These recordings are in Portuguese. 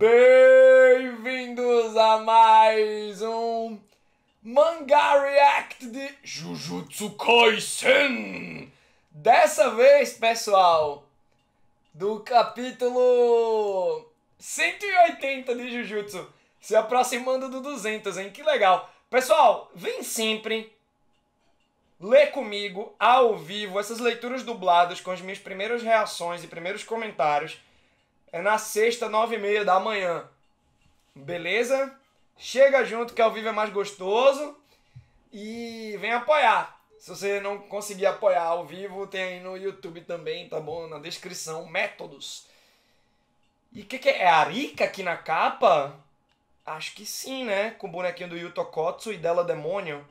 Bem-vindos a mais um Manga React de Jujutsu Kaisen. Dessa vez, pessoal, do capítulo 180 de Jujutsu, se aproximando do 200, hein? Que legal. Pessoal, vem sempre ler comigo ao vivo essas leituras dubladas com as minhas primeiras reações e primeiros comentários é na sexta, nove e meia da manhã. Beleza? Chega junto que ao vivo é mais gostoso. E vem apoiar. Se você não conseguir apoiar ao vivo, tem aí no YouTube também, tá bom? Na descrição, métodos. E o que, que, é? É a Arika aqui na capa? Acho que sim, né? Com o bonequinho do Yuto Kotsu e dela Demônio.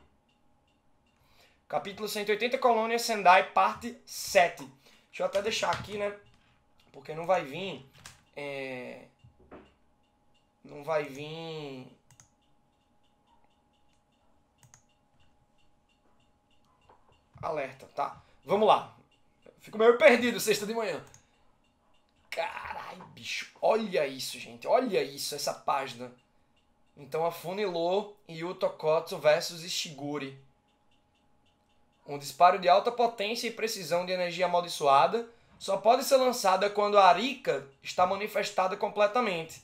Capítulo 180, Colônia Sendai, parte 7. Deixa eu até deixar aqui, né? Porque não vai vir é, não vai vir. Alerta, tá? Vamos lá. Fico meio perdido sexta de manhã. carai bicho. Olha isso, gente. Olha isso, essa página. Então afunilou Yuto Kotsu versus Ishiguri. Um disparo de alta potência e precisão de energia amaldiçoada só pode ser lançada quando a arica está manifestada completamente.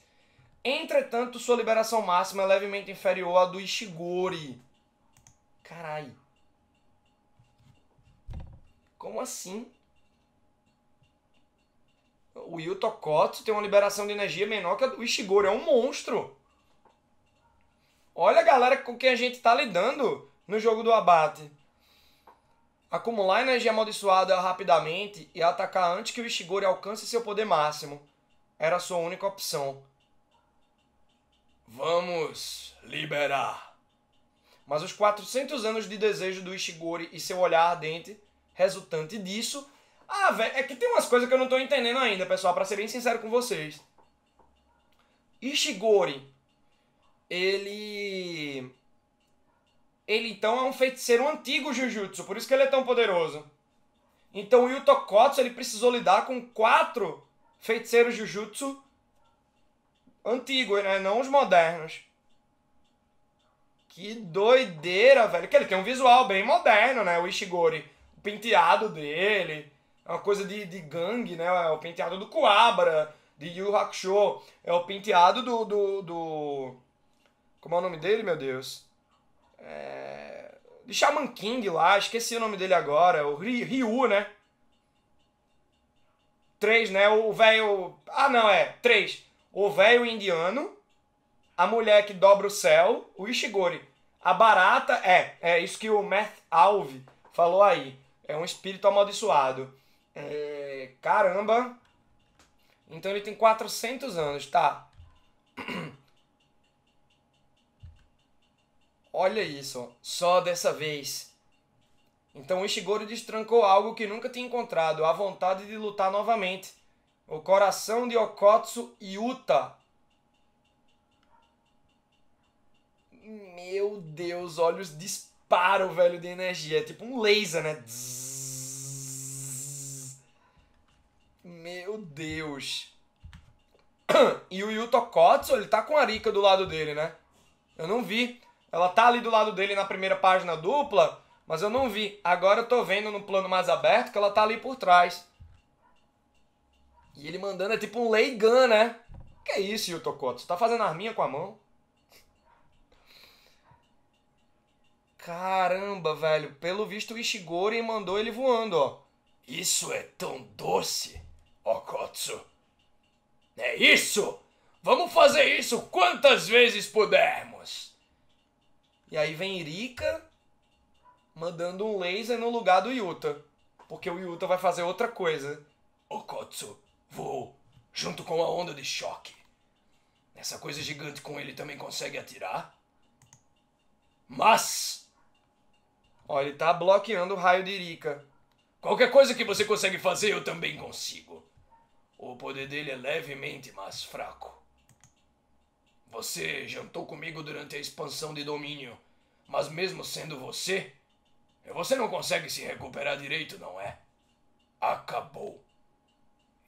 Entretanto, sua liberação máxima é levemente inferior à do Ishigori. Carai. Como assim? O Yutokotsu tem uma liberação de energia menor que a do Ishigori. É um monstro. Olha a galera com quem a gente está lidando no jogo do abate acumular energia amaldiçoada rapidamente e atacar antes que o Ishigori alcance seu poder máximo. Era sua única opção. Vamos liberar. Mas os 400 anos de desejo do Ishigori e seu olhar ardente, resultante disso. Ah, velho, é que tem umas coisas que eu não tô entendendo ainda, pessoal, para ser bem sincero com vocês. Ishigori, ele ele então é um feiticeiro antigo Jujutsu, por isso que ele é tão poderoso. Então o Yutokotsu ele precisou lidar com quatro feiticeiros Jujutsu antigos, né? Não os modernos. Que doideira, velho. Que ele tem um visual bem moderno, né? O Ishigori. O penteado dele. É uma coisa de, de gangue, né? É o penteado do Kuabara, de Yu Hakusho. É o penteado do, do, do... Como é o nome dele, meu Deus? É, de Shaman King lá, esqueci o nome dele agora, o Ryu, né? três né? O velho. Ah, não, é. três O velho indiano, a mulher que dobra o céu, o Ishigori. A barata é. É isso que o Math Alve falou aí. É um espírito amaldiçoado. É, caramba. Então ele tem 400 anos, tá? Olha isso, só dessa vez. Então Ishigoro destrancou algo que nunca tinha encontrado, a vontade de lutar novamente. O coração de Okotsu e Uta. Meu Deus, olhos disparam, velho, de energia. É tipo um laser, né? Meu Deus. E o Yuto Okotsu, ele tá com a Arika do lado dele, né? Eu não vi. Ela tá ali do lado dele na primeira página dupla, mas eu não vi. Agora eu tô vendo no plano mais aberto que ela tá ali por trás. E ele mandando é tipo um gun, né? Que isso, Yuto Você tá fazendo arminha com a mão? Caramba, velho. Pelo visto, o Ishigori mandou ele voando, ó. Isso é tão doce, Okotsu. É isso! Vamos fazer isso quantas vezes pudermos! E aí vem Irika mandando um laser no lugar do Yuta. Porque o Yuta vai fazer outra coisa. Okotsu voou junto com a onda de choque. Essa coisa gigante com ele também consegue atirar. Mas. Ó, ele tá bloqueando o raio de Irika. Qualquer coisa que você consegue fazer, eu também consigo. O poder dele é levemente mais fraco. Você jantou comigo durante a expansão de domínio, mas mesmo sendo você, você não consegue se recuperar direito, não é? Acabou.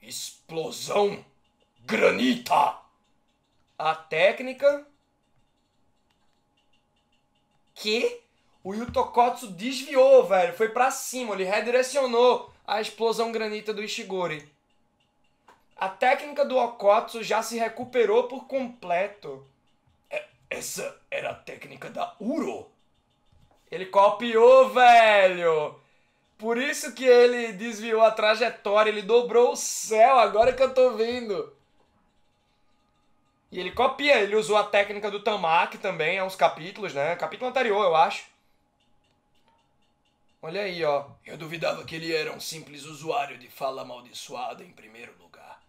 Explosão granita! A técnica. Que? O Yutokotsu desviou, velho. Foi para cima, ele redirecionou a explosão granita do Ishigori. A técnica do Okotsu já se recuperou por completo. É, essa era a técnica da Uro. Ele copiou, velho! Por isso que ele desviou a trajetória, ele dobrou o céu, agora que eu tô vendo. E ele copia, ele usou a técnica do Tamaki também, há é uns capítulos, né? Capítulo anterior, eu acho. Olha aí, ó. Eu duvidava que ele era um simples usuário de fala amaldiçoada em primeiro lugar.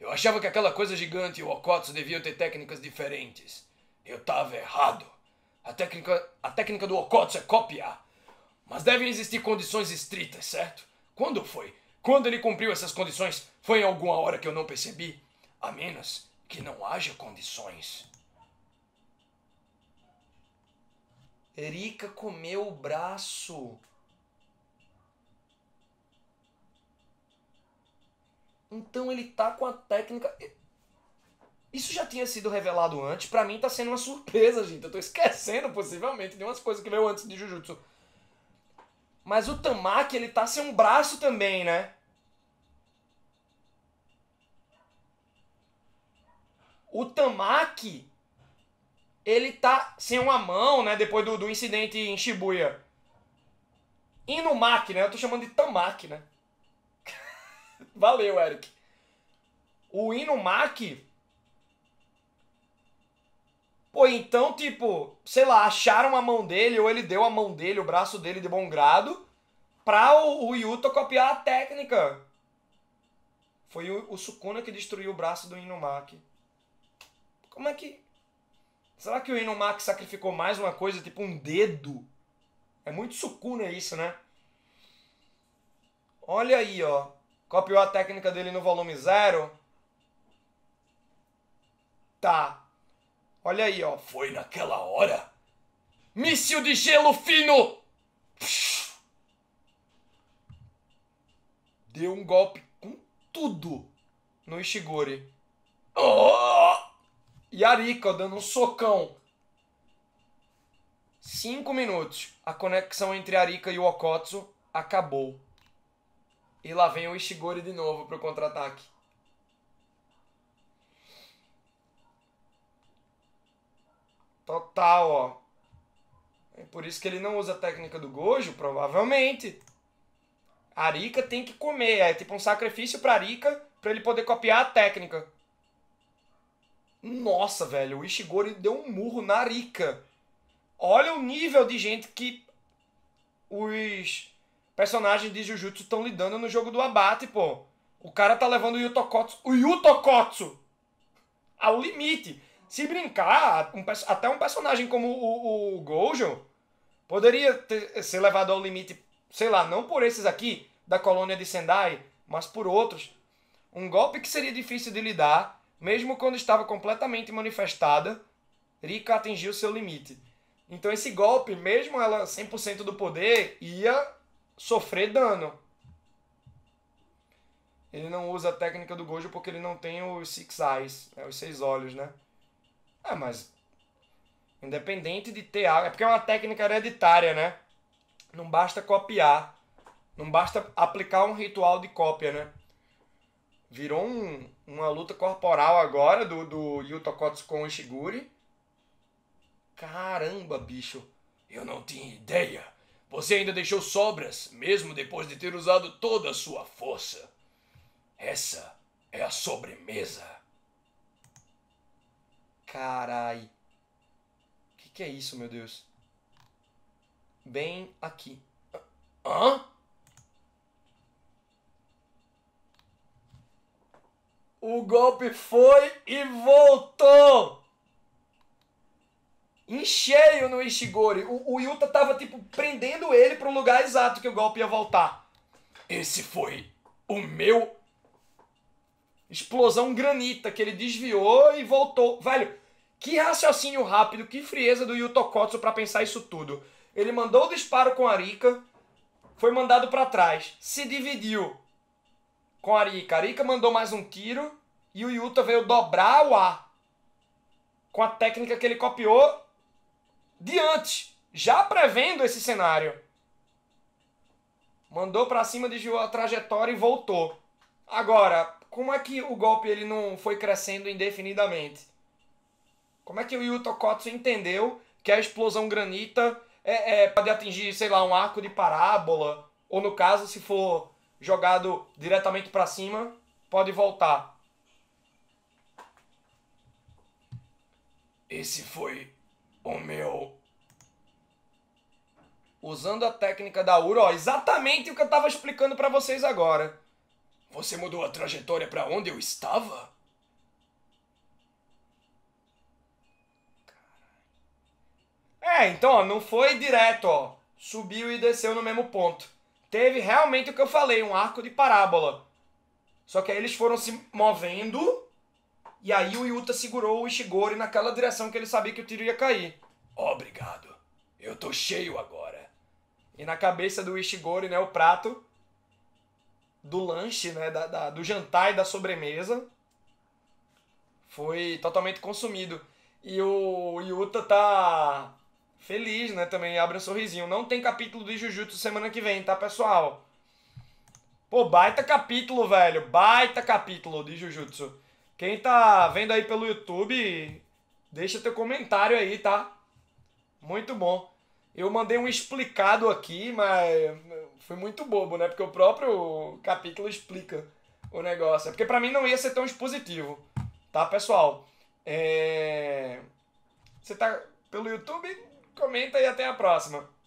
Eu achava que aquela coisa gigante e o Okotsu deviam ter técnicas diferentes. Eu estava errado. A técnica, a técnica do Okotsu é copiar. Mas devem existir condições estritas, certo? Quando foi? Quando ele cumpriu essas condições, foi em alguma hora que eu não percebi? A menos que não haja condições. Erika comeu o braço. Então ele tá com a técnica. Isso já tinha sido revelado antes, para mim tá sendo uma surpresa, gente. Eu tô esquecendo possivelmente de umas coisas que veio antes de Jujutsu. Mas o Tamaki, ele tá sem um braço também, né? O Tamaki, ele tá sem uma mão, né? Depois do, do incidente em Shibuya. Inumaki, né? Eu tô chamando de Tamaki, né? Valeu, Eric. O Inumak. Pô, então, tipo, sei lá, acharam a mão dele, ou ele deu a mão dele, o braço dele de bom grado, pra o, o Yuto copiar a técnica. Foi o, o Sukuna que destruiu o braço do Inumaki. Como é que. Será que o Inumaki sacrificou mais uma coisa, tipo um dedo? É muito Sukuna isso, né? Olha aí, ó copiou a técnica dele no volume zero. Tá. Olha aí, ó. Foi naquela hora. Míssil de gelo fino! Deu um golpe com tudo no Ishigori. Oh! E Arika dando um socão. Cinco minutos. A conexão entre Arika e o Okotsu acabou. E lá vem o Ishigori de novo pro contra-ataque. Total, ó. É por isso que ele não usa a técnica do Gojo, provavelmente. A Arika tem que comer, é tipo um sacrifício pra Arika pra ele poder copiar a técnica. Nossa, velho, o Ishigori deu um murro na Arika. Olha o nível de gente que os personagens de Jujutsu estão lidando no jogo do abate, pô. O cara tá levando o Yutokotsu, o Yutokotsu ao limite. Se brincar, um, até um personagem como o, o, Gojo poderia ter, ser levado ao limite, sei lá, não por esses aqui da colônia de Sendai, mas por outros. Um golpe que seria difícil de lidar, mesmo quando estava completamente manifestada, Rika atingiu seu limite. Então esse golpe, mesmo ela 100% do poder, ia sofrer dano. Ele não usa a técnica do Gojo porque ele não tem os Six Eyes, né? os seis olhos, né? Ah, mas. Independente de ter algo. É porque é uma técnica hereditária, né? Não basta copiar. Não basta aplicar um ritual de cópia, né? Virou um, uma luta corporal agora do, do Yuto Kotsu com o Ishiguri. Caramba, bicho. Eu não tinha ideia você ainda deixou sobras, mesmo depois de ter usado toda a sua força. Essa é a sobremesa. Carai. O que, que é isso, meu Deus? Bem aqui. Hã? O golpe foi e voltou! em cheio no Ishigori. O, o Yuta tava, tipo, prendendo ele pro lugar exato que o golpe ia voltar. Esse foi o meu. Explosão granita que ele desviou e voltou. Velho, que raciocínio rápido, que frieza do Yuto Kotsu pra pensar isso tudo. Ele mandou o disparo com a Arika, foi mandado para trás, se dividiu com a Arika. A Arika mandou mais um tiro e o Yuta veio dobrar o ar. Com a técnica que ele copiou de antes, já prevendo esse cenário. Mandou para cima de Gil a trajetória e voltou. Agora, como é que o golpe ele não foi crescendo indefinidamente? Como é que o Yuto Kotsu entendeu que a explosão granita é, é, pode atingir, sei lá, um arco de parábola? Ou no caso, se for jogado diretamente para cima, pode voltar. Esse foi o meu. Usando a técnica da URO, ó, exatamente o que eu tava explicando para vocês agora. Você mudou a trajetória para onde eu estava? É, então, ó, não foi direto, ó. Subiu e desceu no mesmo ponto. Teve realmente o que eu falei, um arco de parábola. Só que aí eles foram se movendo e aí o Yuta segurou o Ishigori naquela direção que ele sabia que o tiro ia cair. Obrigado. Eu tô cheio agora. E na cabeça do Ishigori, né, o prato do lanche, né, da, da, do jantar e da sobremesa foi totalmente consumido. E o Yuta tá feliz, né, também abre um sorrisinho. Não tem capítulo de Jujutsu semana que vem, tá, pessoal? Pô, baita capítulo, velho. Baita capítulo de Jujutsu. Quem tá vendo aí pelo YouTube, deixa teu comentário aí, tá? Muito bom. Eu mandei um explicado aqui, mas foi muito bobo, né? Porque o próprio capítulo explica o negócio. É porque para mim não ia ser tão expositivo, tá, pessoal? É... Você tá pelo YouTube? Comenta e até a próxima.